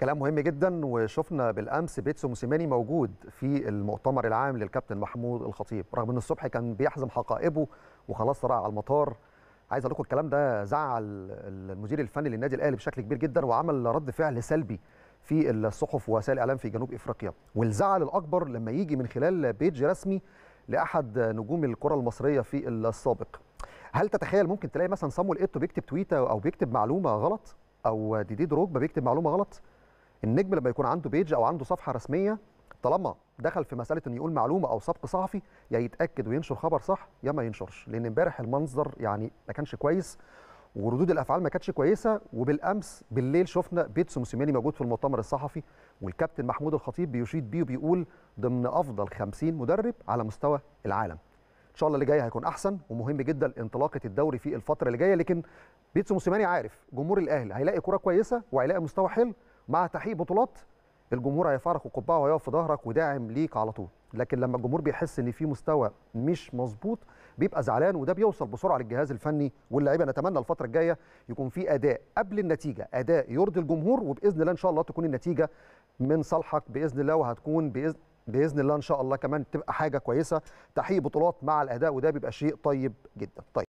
كلام مهم جدا وشفنا بالامس بيتسو موسيماني موجود في المؤتمر العام للكابتن محمود الخطيب رغم ان الصبح كان بيحزم حقائبه وخلاص طلع على المطار عايز اقول لكم الكلام ده زعل المدير الفني للنادي الاهلي بشكل كبير جدا وعمل رد فعل سلبي في الصحف ووسائل الاعلام في جنوب افريقيا والزعل الاكبر لما يجي من خلال بيج رسمي لاحد نجوم الكره المصريه في السابق هل تتخيل ممكن تلاقي مثلا صامويل ايتو بيكتب تويته او بيكتب معلومه غلط او ديدي دروجبا بيكتب معلومه غلط النجم لما يكون عنده بيج او عنده صفحه رسميه طالما دخل في مساله انه يقول معلومه او سبق صحفي يا يتاكد وينشر خبر صح يا ما ينشرش لان امبارح المنظر يعني ما كانش كويس وردود الافعال ما كانتش كويسه وبالامس بالليل شفنا بيتسو موسيماني موجود في المؤتمر الصحفي والكابتن محمود الخطيب بيشيد بيه وبيقول ضمن افضل 50 مدرب على مستوى العالم ان شاء الله اللي جاي هيكون احسن ومهم جدا انطلاقه الدوري في الفتره اللي جايه لكن بيتسو موسيماني عارف جمهور الاهلي هيلاقي كوره كويسه وهيلاقي مستوى حلو مع تحقيق بطولات الجمهور هيفارق القبعه وهيقف في ظهرك وداعم ليك على طول لكن لما الجمهور بيحس ان في مستوى مش مظبوط بيبقى زعلان وده بيوصل بسرعه للجهاز الفني واللعيبه نتمنى الفتره الجايه يكون في اداء قبل النتيجه اداء يرضي الجمهور وباذن الله ان شاء الله تكون النتيجه من صالحك باذن الله وهتكون باذن باذن الله ان شاء الله كمان تبقى حاجه كويسه تحقيق بطولات مع الاداء وده بيبقى شيء طيب جدا طيب